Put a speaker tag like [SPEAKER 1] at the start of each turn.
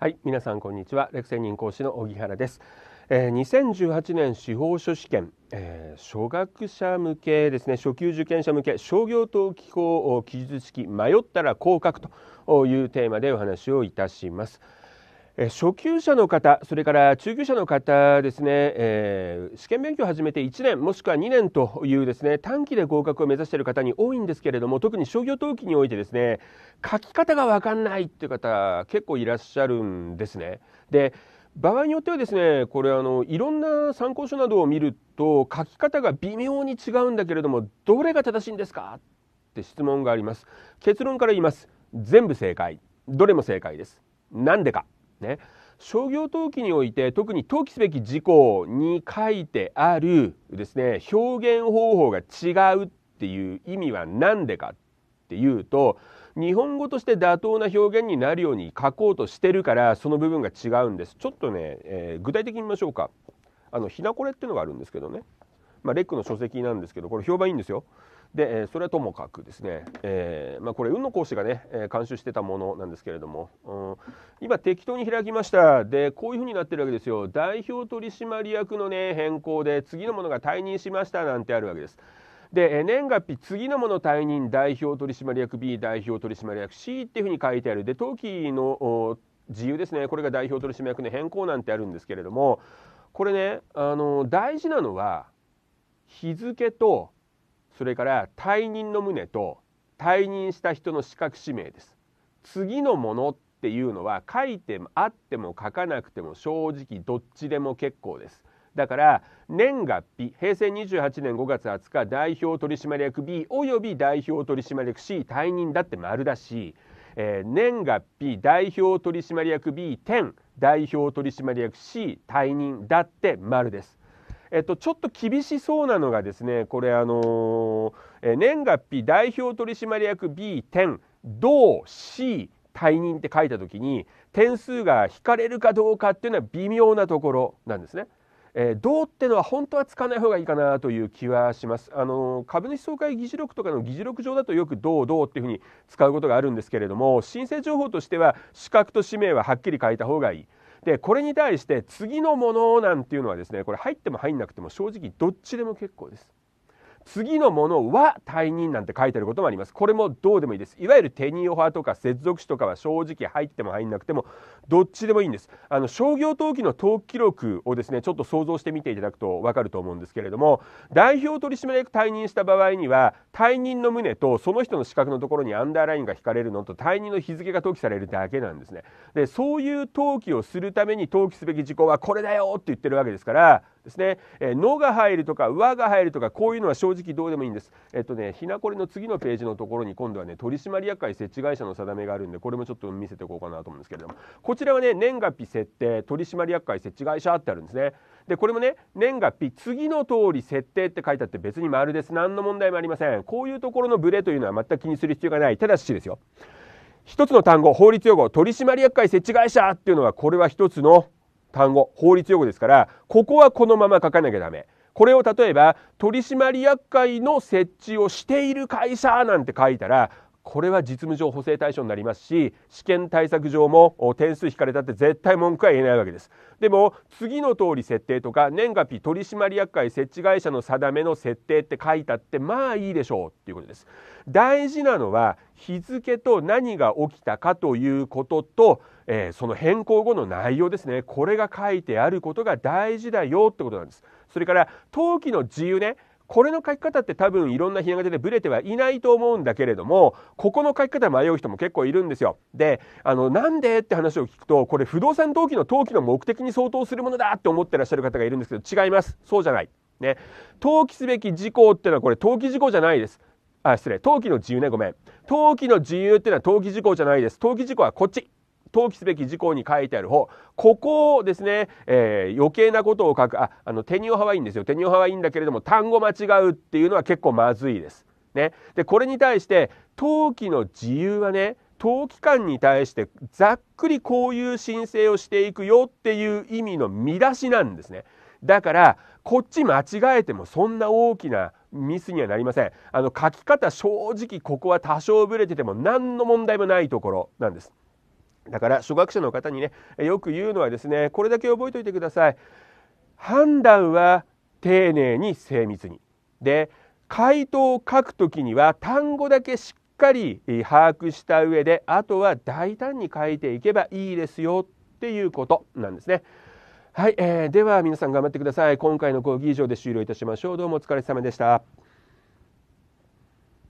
[SPEAKER 1] はい皆さんこんにちはレクセン講師の荻原です、えー、2018年司法書試験、えー、初学者向けですね初級受験者向け商業登記法記述式迷ったら降格というテーマでお話をいたします、初級者の方それから中級者の方ですね、えー、試験勉強を始めて1年もしくは2年というですね短期で合格を目指している方に多いんですけれども特に商業登記においてですね書き方が分かんないっていう方結構いらっしゃるんですね。で場合によってはですねこれあのいろんな参考書などを見ると書き方が微妙に違うんだけれどもどれが正しいんですかって質問があります結論から言います全部正解どれも正解ですなんでかね、商業登記において特に登記すべき事項に書いてあるですね表現方法が違うっていう意味は何でかっていうと日本語として妥当な表現になるように書こうとしてるからその部分が違うんですちょっとね、えー、具体的に見ましょうかあのひなこれっていうのがあるんですけどね、まあ、レックの書籍なんですけどこれ評判いいんですよで、えそれはともかくですね、えー、まあ、これ運の講師がね、え監修してたものなんですけれども、うん、今適当に開きましたでこういうふうになってるわけですよ代表取締役のね変更で次のものが退任しましたなんてあるわけです。で年月日次のもの退任代表取締役 B 代表取締役 C っていうふうに書いてあるで登記の自由ですねこれが代表取締役の変更なんてあるんですけれどもこれねあの大事なのは日付とそれから退任の旨と退任した人の資格指名です次のものっていうのは書いてあっても書かなくても正直どっちでも結構ですだから年月日平成28年5月20日代表取締役 B および代表取締役 C 退任だって丸だし、えー、年月日代表取締役 B 点代表取締役 C 退任だって丸ですえっと、ちょっと厳しそうなのがですねこれあのー、年月日代表取締役 B10 同 C 退任って書いた時に点数が引かれるかどうかっていうのは微妙なところなんですね。えー、どうってのは本当はつかない方がいいかなという気はします。あの株主総会議事録とかの議事録上だとよくどうどうっていうふうに使うことがあるんですけれども申請情報としては資格と氏名ははっきり書いた方がいい。でこれに対して次のものなんていうのはですねこれ入っても入んなくても正直どっちでも結構です。次のものは退任なんて書いてあることもあります。これもどうでもいいです。いわゆるテニオ派とか接続詞とかは正直入っても入んなくてもどっちでもいいんです。あの商業登記の登記録をですねちょっと想像してみていただくと分かると思うんですけれども代表取締役退任した場合には退任の旨とその人の資格のところにアンダーラインが引かれるのと退任の日付が登記されるだけなんですね。でそういう登記をするために登記すべき事項はこれだよって言ってるわけですから。ですね「えー、の」が入るとか「わ」が入るとかこういうのは正直どうでもいいんです。えっとねひなこりの次のページのところに今度はね取締役会設置会社の定めがあるんでこれもちょっと見せておこうかなと思うんですけれどもこちらはね年月日設定取締役会設置会社ってあるんですね。でこれもね年月日次の通り設定って書いてあって別に丸です何の問題もありませんこういうところのブレというのは全く気にする必要がないただしですよ一つの単語法律用語取締役会設置会社っていうのはこれは一つの単語法律用語ですからここはこのまま書かなきゃダメこれを例えば取締役会の設置をしている会社なんて書いたらこれは実務上補正対象になりますし試験対策上も点数引かれたって絶対文句は言えないわけですでも次の通り設定とか年月日取締役会設置会社の定めの設定って書いたってまあいいでしょうっていうことです大事なのは日付と何が起きたかということとえー、その変更後の内容ですねこれが書いてあることが大事だよってことなんですそれから登記の自由ねこれの書き方って多分いろんなひな形でブレてはいないと思うんだけれどもここの書き方迷う人も結構いるんですよ。であのなんでって話を聞くとこれ不動産登記の登記の目的に相当するものだって思ってらっしゃる方がいるんですけど違いますそうじゃない。ね、登記すべき事項っていうのはこれ登記事項じゃないです。あ失礼登記の自由ねごめん登記の自由っていうのは登記事項じゃないです登記事項はこっち登記すべき事項に書いてある方、ここをですね、えー、余計なことを書く、あ、あの、手にオハはいいんですよ。手にオハはいいんだけれども、単語間違うっていうのは結構まずいです。ね。で、これに対して、登記の自由はね、登記官に対してざっくりこういう申請をしていくよっていう意味の見出しなんですね。だからこっち間違えてもそんな大きなミスにはなりません。あの書き方正直ここは多少ぶれてても何の問題もないところなんです。だから初学者の方にねよく言うのはですねこれだけ覚えておいてください判断は丁寧に精密にで回答を書くときには単語だけしっかり把握した上であとは大胆に書いていけばいいですよっていうことなんですね。はい、えー、では皆さん頑張ってください。今回の講義以上で終了いたしましょう。どうもお疲れ様でした。